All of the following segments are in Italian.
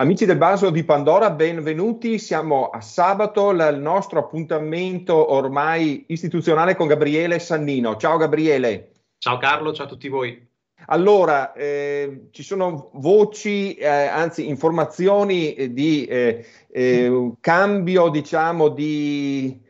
Amici del Baso di Pandora, benvenuti. Siamo a sabato, il nostro appuntamento ormai istituzionale con Gabriele Sannino. Ciao Gabriele. Ciao Carlo, ciao a tutti voi. Allora, eh, ci sono voci, eh, anzi informazioni eh, di eh, eh cambio, diciamo, di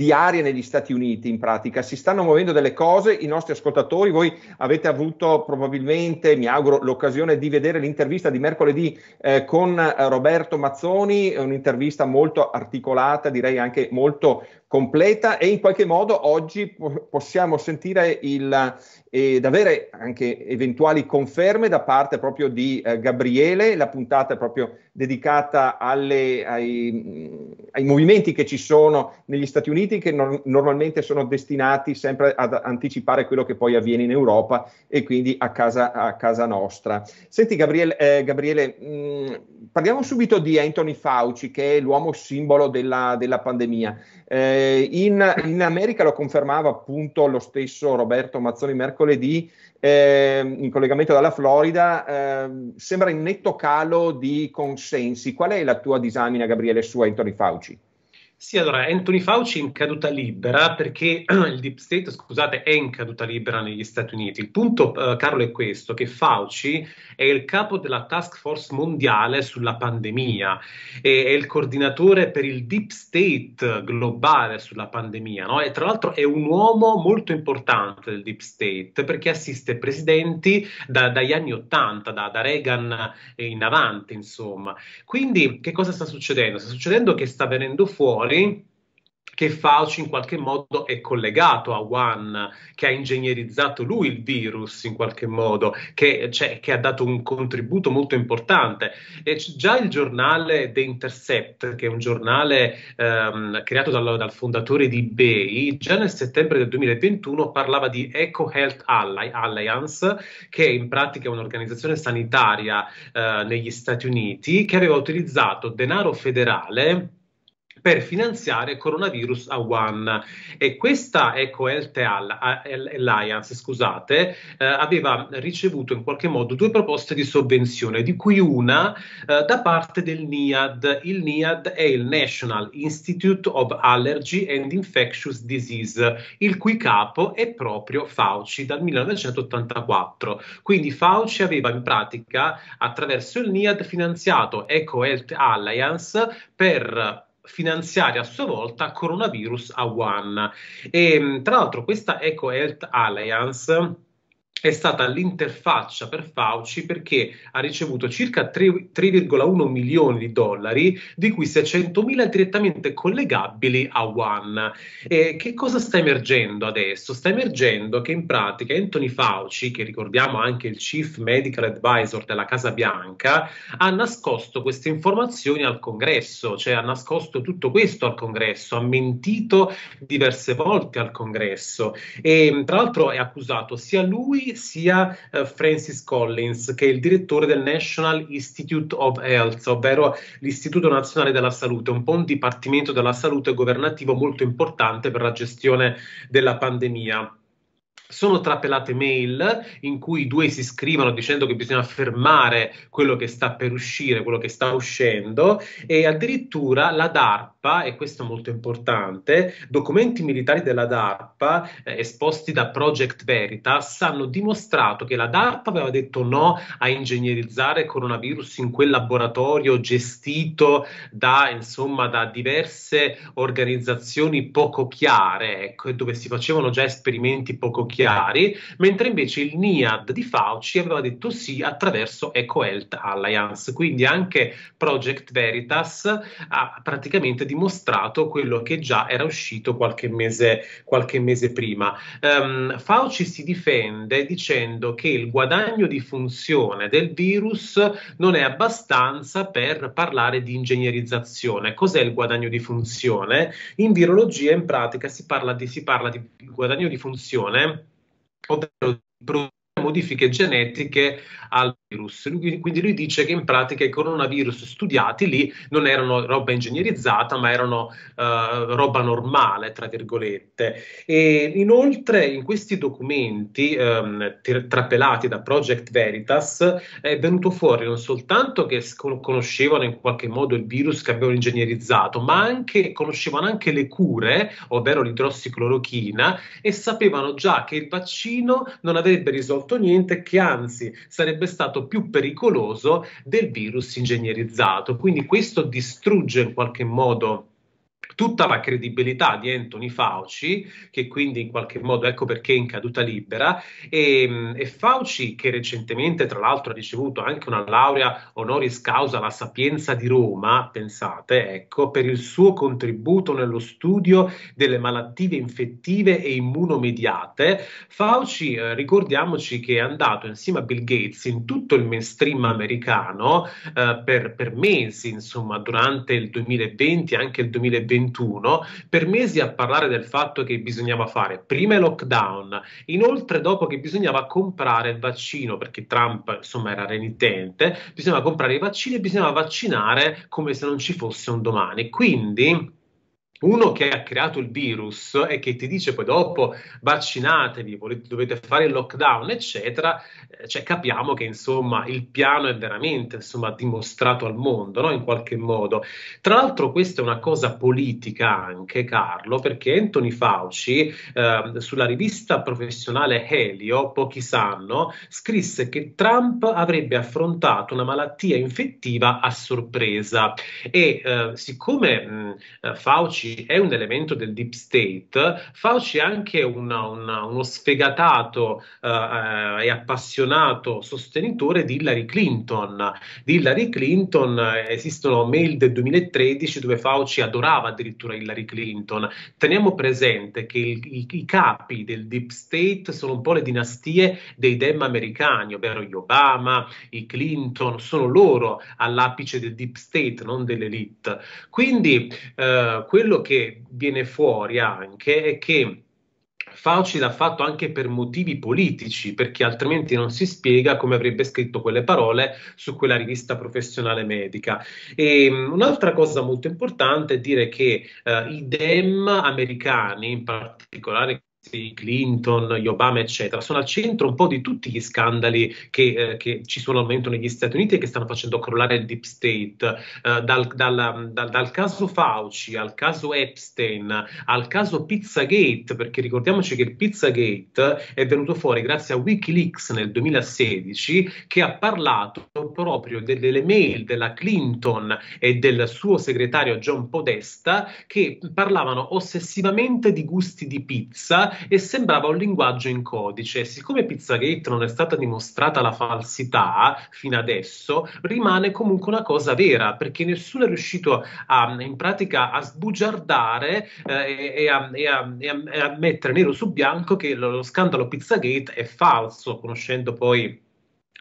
di aria negli Stati Uniti in pratica. Si stanno muovendo delle cose, i nostri ascoltatori, voi avete avuto probabilmente, mi auguro, l'occasione di vedere l'intervista di mercoledì eh, con eh, Roberto Mazzoni, un'intervista molto articolata, direi anche molto completa e in qualche modo oggi po- possiamo sentire il, ed avere anche eventuali conferme da parte proprio di eh, Gabriele, la puntata è proprio dedicata alle, ai, mm, ai, movimenti che ci sono negli Stati Uniti che no- normalmente sono destinati sempre ad anticipare quello che poi avviene in Europa e quindi a casa, a casa nostra. Senti Gabriele, eh, Gabriele mh, mm, parliamo subito di Anthony Fauci che è l'uomo simbolo della, della pandemia. Eh, eh, in, in, America lo confermava appunto lo stesso Roberto Mazzoni mercoledì eh, in collegamento dalla Florida, eh, sembra in netto calo di consensi. Qual è la tua disamina, Gabriele, su Anthony Fauci? Sì, allora Anthony Fauci è in caduta libera perché il deep state, scusate, è in caduta libera negli Stati Uniti. Il punto, eh, Carlo, è questo, che Fauci è il capo della task force mondiale sulla pandemia, è, è il coordinatore per il deep state globale sulla pandemia, no? e tra l'altro è un uomo molto importante del deep state perché assiste presidenti da, dagli anni Ottanta, da, da Reagan in avanti, insomma. Quindi che cosa sta succedendo? Sta succedendo che sta venendo fuori fuori che Fauci in qualche modo è collegato a One, che ha ingegnerizzato lui il virus in qualche modo, che, cioè, che ha dato un contributo molto importante. E già il giornale The Intercept, che è un giornale ehm, creato dal, dal, fondatore di eBay, già nel settembre del 2021 parlava di Eco Health Alliance, che è in pratica è un'organizzazione sanitaria eh, negli Stati Uniti, che aveva utilizzato denaro federale per finanziare Coronavirus a One. E questa ecco, Health Alliance scusate, eh, aveva ricevuto in qualche modo due proposte di sovvenzione, di cui una eh, da parte del NIAD. Il NIAD è il National Institute of Allergy and Infectious Disease, il cui capo è proprio Fauci dal 1984. Quindi Fauci aveva in pratica attraverso il NIAD finanziato Eco Health Alliance per finanziare a sua volta Coronavirus a One. E, ehm, tra l'altro questa Eco Health Alliance è stata l'interfaccia per Fauci perché ha ricevuto circa 3,1 milioni di dollari, di cui 600 mila direttamente collegabili a One. E che cosa sta emergendo adesso? Sta emergendo che in pratica Anthony Fauci, che ricordiamo anche il Chief Medical Advisor della Casa Bianca, ha nascosto queste informazioni al congresso, cioè ha nascosto tutto questo al congresso, ha mentito diverse volte al congresso e tra l'altro è accusato sia lui sia eh, Francis Collins, che è il direttore del National Institute of Health, ovvero l'Istituto Nazionale della Salute, un po' un dipartimento della salute governativo molto importante per la gestione della pandemia sono trapelate mail in cui i due si scrivono dicendo che bisogna fermare quello che sta per uscire, quello che sta uscendo e addirittura la DART DARPA, e questo è molto importante, documenti militari della DARPA eh, esposti da Project Veritas hanno dimostrato che la DARPA aveva detto no a ingegnerizzare coronavirus in quel laboratorio gestito da, insomma, da diverse organizzazioni poco chiare, ecco, dove si facevano già esperimenti poco chiari, mentre invece il NIAD di Fauci aveva detto sì attraverso EcoHealth Alliance. Quindi anche Project Veritas ha praticamente dimostrato quello che già era uscito qualche mese, qualche mese prima. Um, Fauci si difende dicendo che il guadagno di funzione del virus non è abbastanza per parlare di ingegnerizzazione. Cos'è il guadagno di funzione? In virologia in pratica si parla di, si parla di guadagno di funzione, ovvero di modifiche genetiche al quindi lui dice che in pratica i coronavirus studiati lì non erano roba ingegnerizzata, ma erano uh, roba normale, tra virgolette. E inoltre in questi documenti um, trapelati da Project Veritas è venuto fuori non soltanto che conoscevano in qualche modo il virus che avevano ingegnerizzato, ma anche conoscevano anche le cure, ovvero l'idrossiclorochina, e sapevano già che il vaccino non avrebbe risolto niente, che anzi sarebbe stato stato più pericoloso del virus ingegnerizzato. Quindi questo distrugge in qualche modo tutta la credibilità di Anthony Fauci, che quindi in qualche modo ecco perché è in caduta libera, e, e Fauci che recentemente tra l'altro ha ricevuto anche una laurea honoris causa alla Sapienza di Roma, pensate, ecco, per il suo contributo nello studio delle malattie infettive e immunomediate, Fauci, eh, ricordiamoci che è andato insieme a Bill Gates in tutto il mainstream americano eh, per, per mesi, insomma, durante il 2020 e anche il 2021 2021, per mesi a parlare del fatto che bisognava fare prima il lockdown, inoltre dopo che bisognava comprare il vaccino, perché Trump insomma era renitente, bisognava comprare i vaccini e bisognava vaccinare come se non ci fosse un domani. Quindi uno che ha creato il virus e che ti dice poi dopo vaccinatevi, volete, dovete fare il lockdown, eccetera, eh, cioè capiamo che insomma il piano è veramente insomma, dimostrato al mondo, no? in qualche modo. Tra l'altro questa è una cosa politica anche, Carlo, perché Anthony Fauci eh, sulla rivista professionale Helio, pochi sanno, scrisse che Trump avrebbe affrontato una malattia infettiva a sorpresa e eh, siccome mh, Fauci Fauci è un elemento del deep state, Fauci è anche una, una, uno sfegatato eh, eh e appassionato sostenitore di Hillary Clinton. Di Hillary Clinton eh, esistono mail del 2013 dove Fauci adorava addirittura Hillary Clinton. Teniamo presente che il, i, i, capi del deep state sono un po' le dinastie dei dem americani, ovvero gli Obama, i Clinton, sono loro all'apice del deep state, non dell'elite. Quindi eh, quello che viene fuori anche è che Fauci l'ha fatto anche per motivi politici, perché altrimenti non si spiega come avrebbe scritto quelle parole su quella rivista professionale medica. E, mm, un'altra cosa molto importante è dire che uh, i DEM americani, in particolare i Clinton, gli Obama, eccetera, sono al centro un po' di tutti gli scandali che, eh, che, ci sono al momento negli Stati Uniti e che stanno facendo crollare il deep state, eh, dal, dal, dal, dal, caso Fauci al caso Epstein al caso Pizzagate, perché ricordiamoci che il Pizzagate è venuto fuori grazie a Wikileaks nel 2016 che ha parlato proprio delle mail della Clinton e del suo segretario John Podesta che parlavano ossessivamente di gusti di pizza e sembrava un linguaggio in codice. Siccome Pizzagate non è stata dimostrata la falsità fino adesso, rimane comunque una cosa vera perché nessuno è riuscito a, in pratica a sbugiardare eh, e, a, e, a, e, a, mettere nero su bianco che lo, lo scandalo Pizzagate è falso, conoscendo poi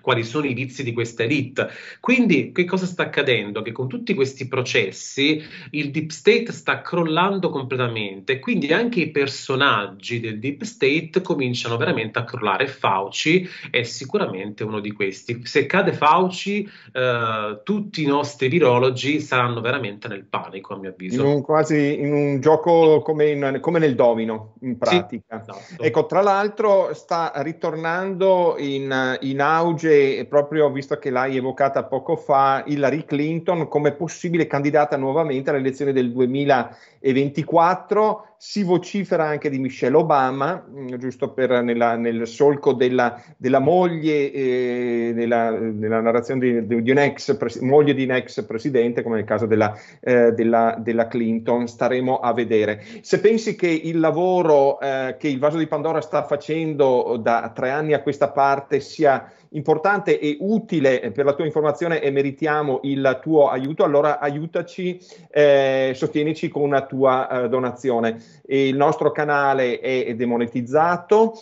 quali sono i vizi di questa elite. Quindi che cosa sta accadendo? Che con tutti questi processi il deep state sta crollando completamente, quindi anche i personaggi del deep state cominciano veramente a crollare. Fauci è sicuramente uno di questi. Se cade Fauci, eh, tutti i nostri virologi saranno veramente nel panico, a mio avviso. In un, quasi in un gioco come, in, come nel domino, in pratica. Sì, esatto. Ecco, tra l'altro sta ritornando in, in auge sorge proprio visto che l'hai evocata poco fa Hillary Clinton come possibile candidata nuovamente alle elezioni del 2024 si vocifera anche di Michelle Obama, mh, mm, giusto per, nella, nel solco della, della moglie, eh, della, della, narrazione di, di un ex pres- moglie di un ex presidente, come nel caso della, eh, della, Clinton, staremo a vedere. Se pensi che il lavoro eh, che il vaso di Pandora sta facendo da tre anni a questa parte sia importante e utile eh, per la tua informazione e meritiamo il tuo aiuto, allora aiutaci, eh, sostienici con una tua eh, donazione il nostro canale è demonetizzato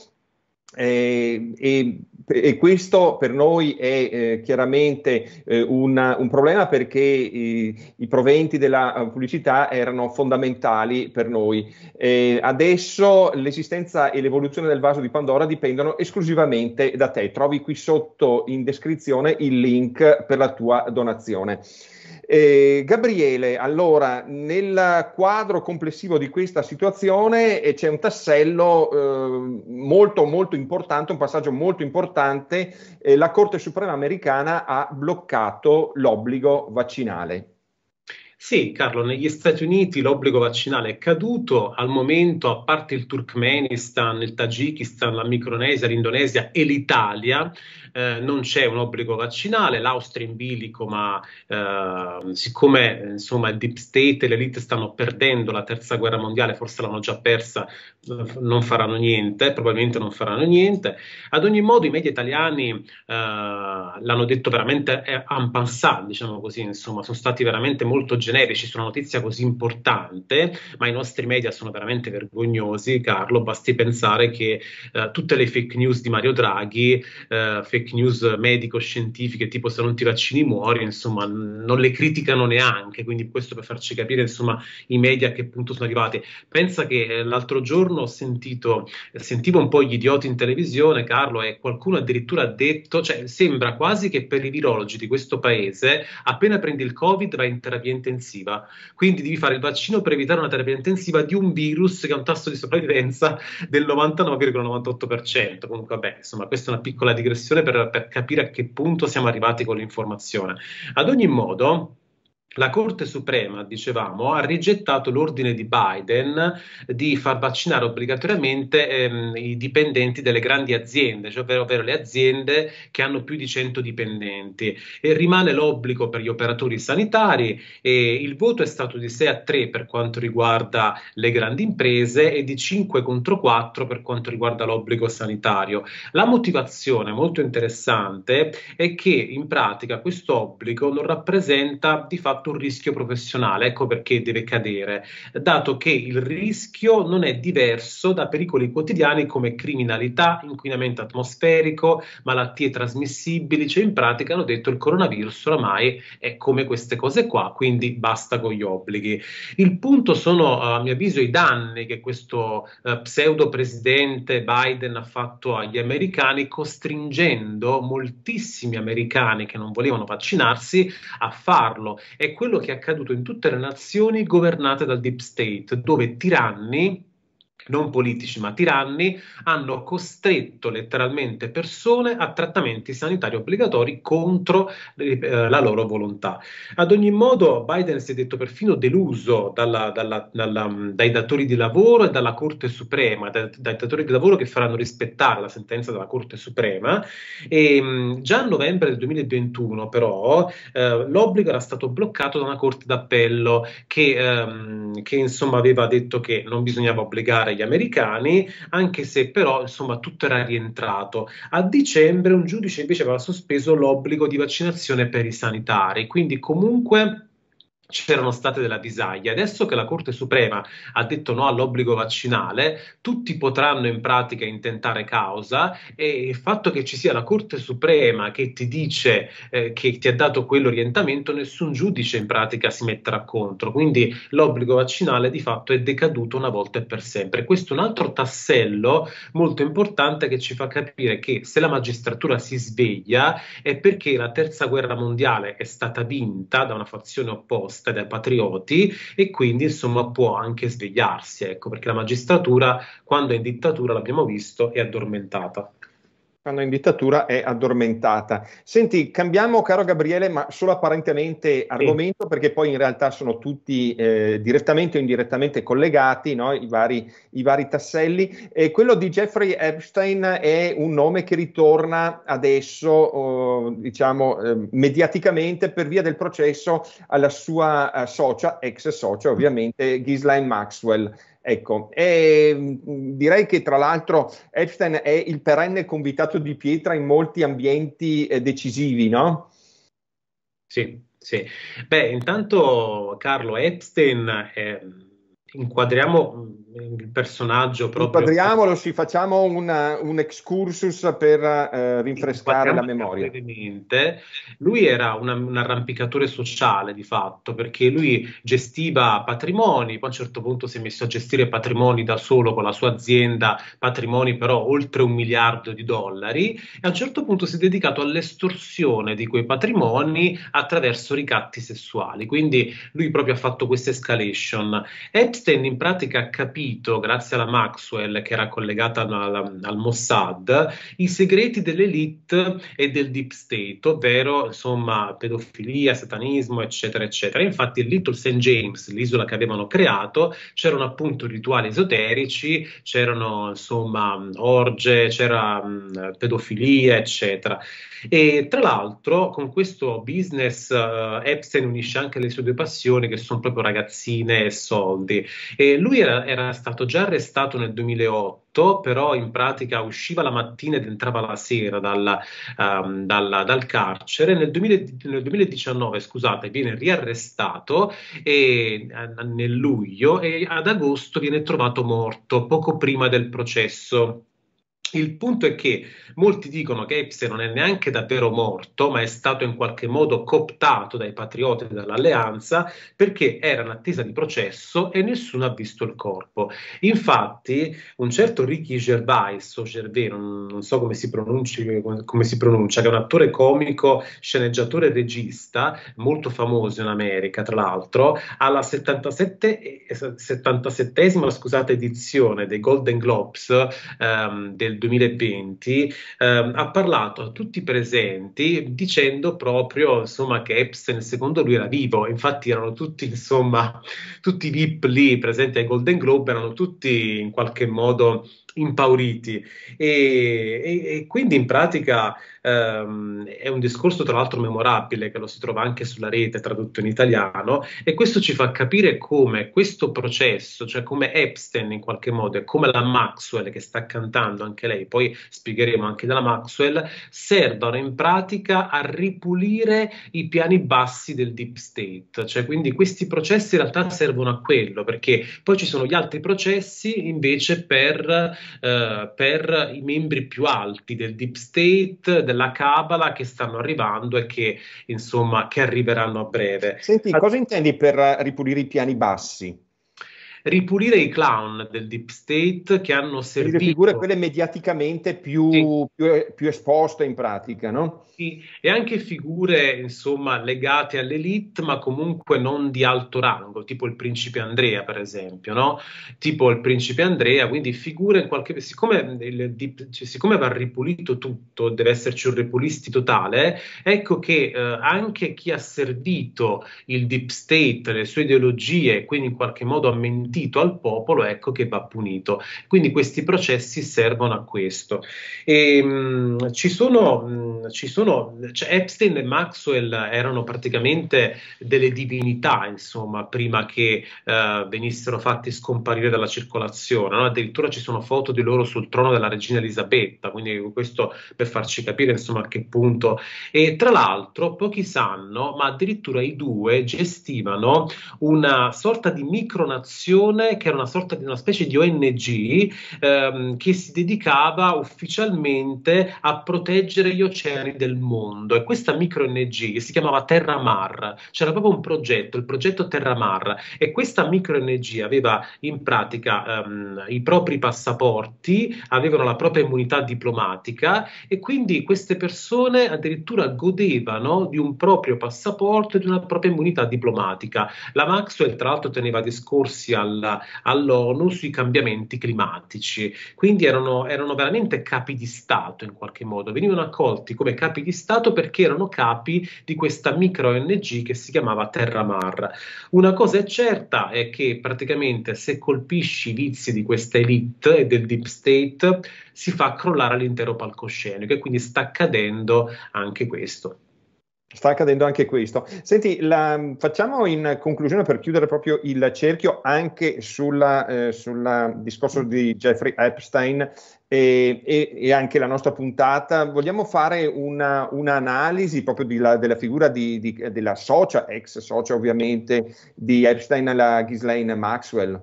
e, eh, e, e, questo per noi è eh, chiaramente eh, una, un problema perché eh, i proventi della eh, pubblicità erano fondamentali per noi. Eh, adesso l'esistenza e l'evoluzione del vaso di Pandora dipendono esclusivamente da te. Trovi qui sotto in descrizione il link per la tua donazione. Eh, Gabriele, allora, nel quadro complessivo di questa situazione eh, c'è un tassello eh, molto, molto importante, un passaggio molto importante. Eh, la Corte Suprema americana ha bloccato l'obbligo vaccinale. Sì, Carlo, negli Stati Uniti l'obbligo vaccinale è caduto, al momento, a parte il Turkmenistan, il Tagikistan, la Micronesia, l'Indonesia e l'Italia, eh, non c'è un obbligo vaccinale, l'Austria in bilico, ma eh, siccome insomma il deep state e l'elite stanno perdendo la terza guerra mondiale, forse l'hanno già persa, non faranno niente, probabilmente non faranno niente. Ad ogni modo i media italiani eh, l'hanno detto veramente eh, en passant, diciamo così, insomma, sono stati veramente molto generici su una notizia così importante, ma i nostri media sono veramente vergognosi, Carlo, basti pensare che eh, tutte le fake news di Mario Draghi, fake fake news medico-scientifiche tipo se non ti vaccini muori, insomma, non le criticano neanche, quindi questo per farci capire insomma i media a che punto sono arrivati. Pensa che eh, l'altro giorno ho sentito, sentivo un po' gli idioti in televisione, Carlo, e qualcuno addirittura ha detto, cioè sembra quasi che per i virologi di questo paese appena prendi il Covid vai in terapia intensiva, quindi devi fare il vaccino per evitare una terapia intensiva di un virus che ha un tasso di sopravvivenza del 99,98%. Comunque, vabbè, insomma, questa è una piccola digressione per, per capire a che punto siamo arrivati con l'informazione. Ad ogni modo, la Corte Suprema, dicevamo, ha rigettato l'ordine di Biden di far vaccinare obbligatoriamente ehm, i dipendenti delle grandi aziende, cioè ovvero, ovvero, le aziende che hanno più di 100 dipendenti. E rimane l'obbligo per gli operatori sanitari e il voto è stato di 6 a 3 per quanto riguarda le grandi imprese e di 5 contro 4 per quanto riguarda l'obbligo sanitario. La motivazione molto interessante è che in pratica questo obbligo non rappresenta di fatto fatto un rischio professionale, ecco perché deve cadere, dato che il rischio non è diverso da pericoli quotidiani come criminalità, inquinamento atmosferico, malattie trasmissibili, cioè in pratica hanno detto il coronavirus oramai è come queste cose qua, quindi basta con gli obblighi. Il punto sono a mio avviso i danni che questo eh, pseudo presidente Biden ha fatto agli americani costringendo moltissimi americani che non volevano vaccinarsi a farlo e quello che è accaduto in tutte le nazioni governate dal deep state, dove tiranni non politici ma tiranni, hanno costretto letteralmente persone a trattamenti sanitari obbligatori contro eh, la loro volontà. Ad ogni modo Biden si è detto perfino deluso dalla, dalla, dalla, mm, dai datori di lavoro e dalla Corte Suprema, dai, dai datori di lavoro che faranno rispettare la sentenza della Corte Suprema. E, mh, mm, già a novembre del 2021 però eh, l'obbligo era stato bloccato da una Corte d'Appello che, ehm, che insomma aveva detto che non bisognava obbligare agli americani, anche se però insomma tutto era rientrato. A dicembre un giudice invece aveva sospeso l'obbligo di vaccinazione per i sanitari, quindi comunque c'erano state della disaglia. Adesso che la Corte Suprema ha detto no all'obbligo vaccinale, tutti potranno in pratica intentare causa e il fatto che ci sia la Corte Suprema che ti dice eh, che ti ha dato quell'orientamento, nessun giudice in pratica si metterà contro. Quindi l'obbligo vaccinale di fatto è decaduto una volta e per sempre. Questo è un altro tassello molto importante che ci fa capire che se la magistratura si sveglia è perché la terza guerra mondiale è stata vinta da una fazione opposta proteste dai patrioti e quindi insomma può anche svegliarsi, ecco, perché la magistratura quando è in dittatura, l'abbiamo visto, è addormentata quando è in dittatura è addormentata. Senti, cambiamo, caro Gabriele, ma solo apparentemente argomento, sì. perché poi in realtà sono tutti eh, direttamente o indirettamente collegati, no? I, vari, i vari tasselli. E quello di Jeffrey Epstein è un nome che ritorna adesso, oh, diciamo, eh, mediaticamente per via del processo alla sua eh, socia, ex socia ovviamente, Ghislaine Maxwell. Ecco, e, ehm, direi che tra l'altro Epstein è il perenne convitato di pietra in molti ambienti eh, decisivi, no? Sì, sì. Beh, intanto Carlo Epstein, eh, inquadriamo il personaggio proprio. Inquadriamolo, sì, facciamo una, un excursus per eh, rinfrescare la memoria. Brevemente. Lui era una, un arrampicatore sociale di fatto, perché lui gestiva patrimoni, poi a un certo punto si è messo a gestire patrimoni da solo con la sua azienda, patrimoni però oltre un miliardo di dollari, e a un certo punto si è dedicato all'estorsione di quei patrimoni attraverso ricatti sessuali. Quindi lui proprio ha fatto questa escalation. Epstein in pratica ha capito scoprito, grazie alla Maxwell che era collegata al, al Mossad, i segreti dell'elite e del deep state, ovvero insomma pedofilia, satanismo, eccetera, eccetera. Infatti il Little St. James, l'isola che avevano creato, c'erano appunto rituali esoterici, c'erano insomma orge, c'era mh, pedofilia, eccetera. E tra l'altro con questo business uh, Epstein unisce anche le sue due passioni che sono proprio ragazzine e soldi. E lui era, era era stato già arrestato nel 2008, però in pratica usciva la mattina ed entrava la sera dalla, um, ehm, dalla, dal carcere. Nel, 2000, nel, 2019, scusate, viene riarrestato e, a, eh, nel luglio e ad agosto viene trovato morto poco prima del processo. Il punto è che molti dicono che Epstein non è neanche davvero morto, ma è stato in qualche modo cooptato dai patrioti e dall'alleanza perché era in attesa di processo e nessuno ha visto il corpo. Infatti, un certo Ricky Gervais, o Gervais, non, non so come si, pronunci, come, come si pronuncia, che è un attore comico, sceneggiatore e regista, molto famoso in America, tra l'altro, alla 77, 77esima eh, scusate, edizione dei Golden Globes ehm, del 2020 ehm, ha parlato a tutti i presenti dicendo proprio insomma, che Epstein secondo lui era vivo, infatti erano tutti insomma tutti i VIP lì presenti ai Golden Globe erano tutti in qualche modo impauriti e, e, e quindi in pratica ehm, è un discorso tra l'altro memorabile che lo si trova anche sulla rete tradotto in italiano e questo ci fa capire come questo processo, cioè come Epstein in qualche modo e come la Maxwell che sta cantando anche lei, poi spiegheremo anche dalla Maxwell, servono in pratica a ripulire i piani bassi del deep state, cioè quindi questi processi in realtà servono a quello, perché poi ci sono gli altri processi invece per, eh, per i membri più alti del deep state, della cabala che stanno arrivando e che insomma che arriveranno a breve. Senti, cosa intendi per ripulire i piani bassi? ripulire i clown del deep state che hanno servito... Le figure quelle mediaticamente più, sì. più, più esposte in pratica, no? Sì, e anche figure insomma legate all'elite ma comunque non di alto rango, tipo il principe Andrea per esempio, no? Tipo il principe Andrea, quindi figure in qualche... Siccome, il, cioè, siccome va ripulito tutto, deve esserci un ripulisti totale, ecco che eh, anche chi ha servito il deep state, le sue ideologie, quindi in qualche modo ha mentito mentito al popolo, ecco che va punito. Quindi questi processi servono a questo. E, ehm, mh, ci sono mh, ci sono, cioè Epstein e Maxwell erano praticamente delle divinità, insomma, prima che eh, venissero fatti scomparire dalla circolazione. No? Addirittura ci sono foto di loro sul trono della regina Elisabetta, quindi questo per farci capire insomma a che punto. E tra l'altro, pochi sanno, ma addirittura i due gestivano una sorta di micronazione che era una sorta di una specie di ONG ehm, che si dedicava ufficialmente a proteggere gli oceani oceani del mondo e questa micro NG si chiamava Terra Mar, c'era proprio un progetto, il progetto Terra Mar e questa micro NG aveva in pratica um, i propri passaporti, avevano la propria immunità diplomatica e quindi queste persone addirittura godevano di un proprio passaporto e di una propria immunità diplomatica. La Maxwell tra l'altro teneva discorsi alla, all'ONU sui cambiamenti climatici, quindi erano, erano veramente capi di Stato in qualche modo, venivano accolti come capi di Stato perché erano capi di questa micro ONG che si chiamava Terra Mar. Una cosa è certa è che praticamente se colpisci i vizi di questa elite e del deep state si fa crollare l'intero palcoscenico e quindi sta accadendo anche questo. Sta accadendo anche questo. Senti, la, facciamo in conclusione per chiudere proprio il cerchio anche sul eh, discorso di Jeffrey Epstein e, e, e, anche la nostra puntata. Vogliamo fare una, un'analisi proprio la, della figura di, di, della socia, ex socia ovviamente, di Epstein la Ghislaine Maxwell.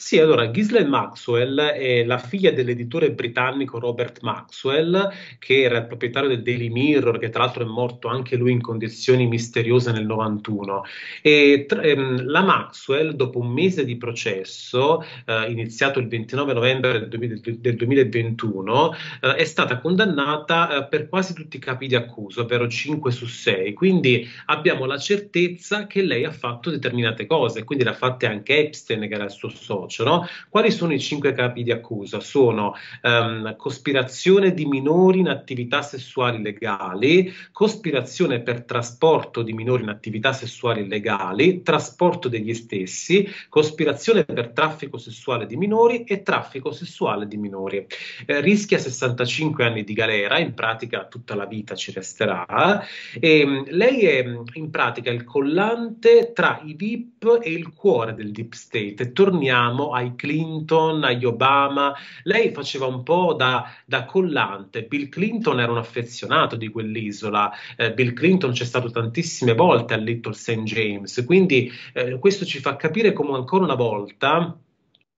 Sì, allora, Ghislaine Maxwell è la figlia dell'editore britannico Robert Maxwell, che era il proprietario del Daily Mirror, che tra l'altro è morto anche lui in condizioni misteriose nel 91. E, ehm, la Maxwell, dopo un mese di processo, eh, iniziato il 29 novembre del, del 2021, eh, è stata condannata eh, per quasi tutti i capi di accusa, ovvero 5 su 6. Quindi abbiamo la certezza che lei ha fatto determinate cose, quindi l'ha fatte anche Epstein, che era il suo socio incrocio. No? Quali sono i cinque capi di accusa? Sono ehm, cospirazione di minori in attività sessuali legali, cospirazione per trasporto di minori in attività sessuali legali, trasporto degli stessi, cospirazione per traffico sessuale di minori e traffico sessuale di minori. Eh, rischia 65 anni di galera, in pratica tutta la vita ci resterà. E, ehm, lei è in pratica il collante tra i VIP Trump è il cuore del deep state. Torniamo ai Clinton, agli Obama. Lei faceva un po' da, da collante. Bill Clinton era un affezionato di quell'isola. Eh, Bill Clinton c'è stato tantissime volte a Little St. James. Quindi eh, questo ci fa capire come ancora una volta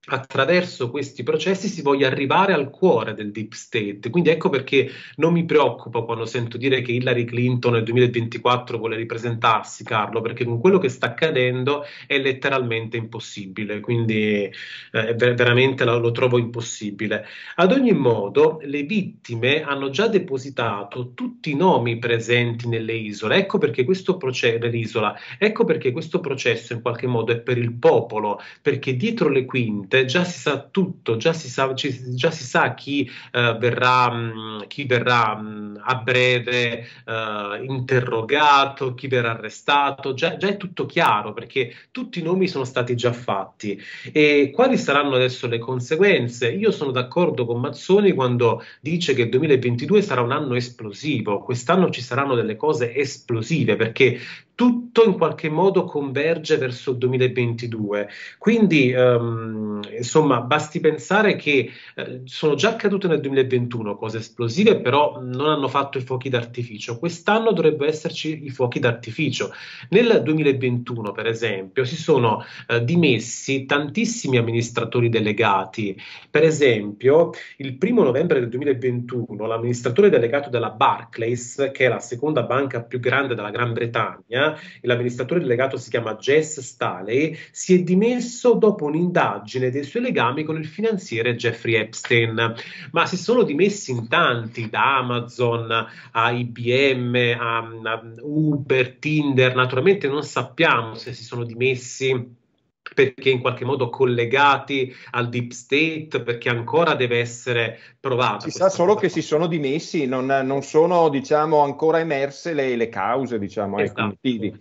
attraverso questi processi si voglia arrivare al cuore del deep state. Quindi ecco perché non mi preoccupa quando sento dire che Hillary Clinton nel 2024 vuole ripresentarsi, Carlo, perché con quello che sta accadendo è letteralmente impossibile. Quindi eh, veramente lo, lo trovo impossibile. Ad ogni modo, le vittime hanno già depositato tutti i nomi presenti nelle isole. Ecco perché questo processo ecco perché questo processo in qualche modo è per il popolo, perché dietro le quinte niente, già si sa tutto, già si sa, ci, già si sa chi eh, verrà, mh, mm, chi verrà mh, mm, a breve eh, interrogato, chi verrà arrestato, già, già, è tutto chiaro perché tutti i nomi sono stati già fatti. E quali saranno adesso le conseguenze? Io sono d'accordo con Mazzoni quando dice che il 2022 sarà un anno esplosivo, quest'anno ci saranno delle cose esplosive perché tutto in qualche modo converge verso il 2022. Quindi, um, insomma, basti pensare che eh, sono già accadute nel 2021 cose esplosive, però non hanno fatto i fuochi d'artificio. Quest'anno dovrebbero esserci i fuochi d'artificio. Nel 2021, per esempio, si sono eh, dimessi tantissimi amministratori delegati. Per esempio, il primo novembre del 2021, l'amministratore delegato della Barclays, che è la seconda banca più grande della Gran Bretagna, e l'amministratore delegato si chiama Jess Staley, si è dimesso dopo un'indagine dei suoi legami con il finanziere Jeffrey Epstein. Ma si sono dimessi in tanti, da Amazon a IBM a Uber, Tinder, naturalmente non sappiamo se si sono dimessi perché in qualche modo collegati al deep state, perché ancora deve essere provata. Si sa solo cosa. che si sono dimessi, non, non sono diciamo, ancora emerse le, le cause, diciamo, esatto. ai motivi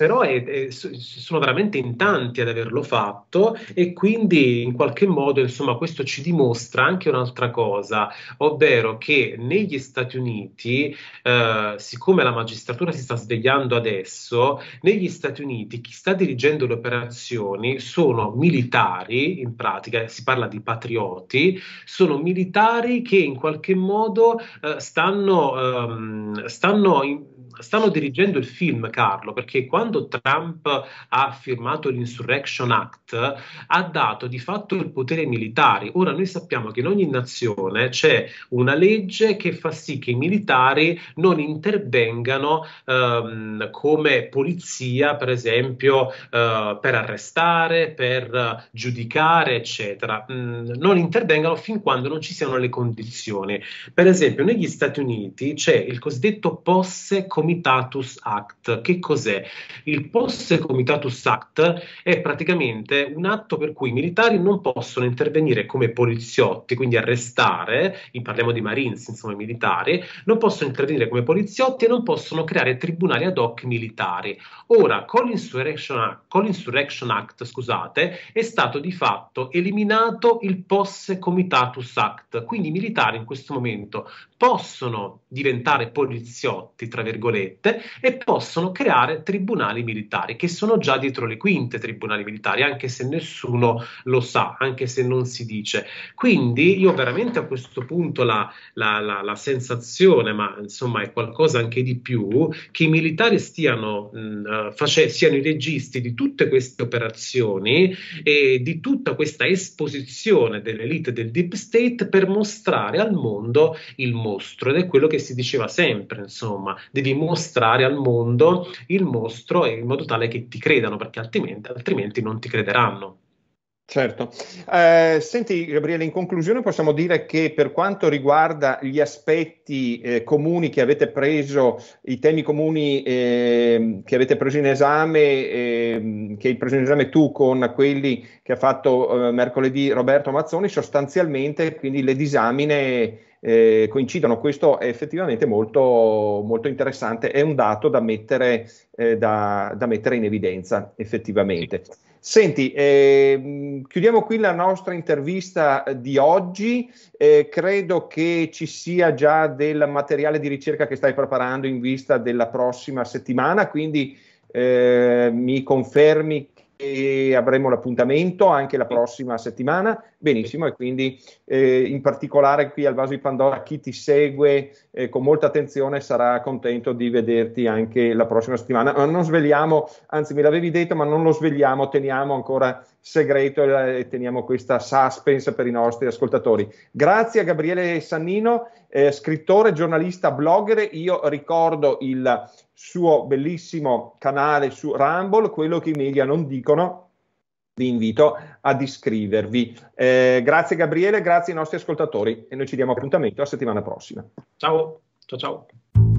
però e, e, sono veramente in tanti ad averlo fatto e quindi in qualche modo insomma questo ci dimostra anche un'altra cosa, ovvero che negli Stati Uniti, eh, siccome la magistratura si sta svegliando adesso, negli Stati Uniti chi sta dirigendo le operazioni sono militari, in pratica si parla di patrioti, sono militari che in qualche modo eh, stanno, ehm, stanno in, stanno dirigendo il film, Carlo, perché quando Trump ha firmato l'Insurrection Act ha dato di fatto il potere ai militari. Ora noi sappiamo che in ogni nazione c'è una legge che fa sì che i militari non intervengano ehm, come polizia, per esempio, eh, per arrestare, per giudicare, eccetera. Mm, non intervengano fin quando non ci siano le condizioni. Per esempio, negli Stati Uniti c'è il cosiddetto posse comitato Comitatus Act. Che cos'è? Il Posse Comitatus Act è praticamente un atto per cui i militari non possono intervenire come poliziotti, quindi arrestare, parliamo di Marines, insomma i militari, non possono intervenire come poliziotti e non possono creare tribunali ad hoc militari. Ora, con l'Insurrection Act, con l'Insurrection Act scusate, è stato di fatto eliminato il Posse Comitatus Act, quindi i militari in questo momento possono diventare poliziotti, tra virgolette, virgolette, e possono creare tribunali militari, che sono già dietro le quinte tribunali militari, anche se nessuno lo sa, anche se non si dice. Quindi io veramente a questo punto la, la, la, la sensazione, ma insomma è qualcosa anche di più, che i militari stiano, mh, eh, face- siano i registi di tutte queste operazioni e di tutta questa esposizione dell'elite del deep state per mostrare al mondo il mostro ed è quello che si diceva sempre, insomma, devi mostrare mostrare al mondo il mostro in modo tale che ti credano, perché altrimenti, altrimenti non ti crederanno. Certo. Eh, senti Gabriele, in conclusione possiamo dire che per quanto riguarda gli aspetti eh, comuni che avete preso, i temi comuni eh, che avete preso in esame, ehm, che hai preso in esame tu con quelli che ha fatto eh, mercoledì Roberto Mazzoni, sostanzialmente quindi le disamine eh, coincidono. Questo è effettivamente molto, molto, interessante, è un dato da mettere, eh, da, da mettere in evidenza effettivamente. Senti, eh, chiudiamo qui la nostra intervista di oggi. Eh, credo che ci sia già del materiale di ricerca che stai preparando in vista della prossima settimana, quindi eh, mi confermi avremo l'appuntamento anche la prossima settimana. Benissimo, e quindi eh, in particolare qui al Vaso di Pandora, chi ti segue eh, con molta attenzione sarà contento di vederti anche la prossima settimana. Non svegliamo, anzi me l'avevi detto, ma non lo svegliamo, teniamo ancora segreto e teniamo questa suspense per i nostri ascoltatori. Grazie a Gabriele Sannino eh, scrittore, giornalista, blogger. Io ricordo il suo bellissimo canale su Rumble, quello che i media non dicono. Vi invito ad iscrivervi. Eh, grazie Gabriele, grazie ai nostri ascoltatori e noi ci diamo appuntamento la settimana prossima. Ciao, ciao ciao.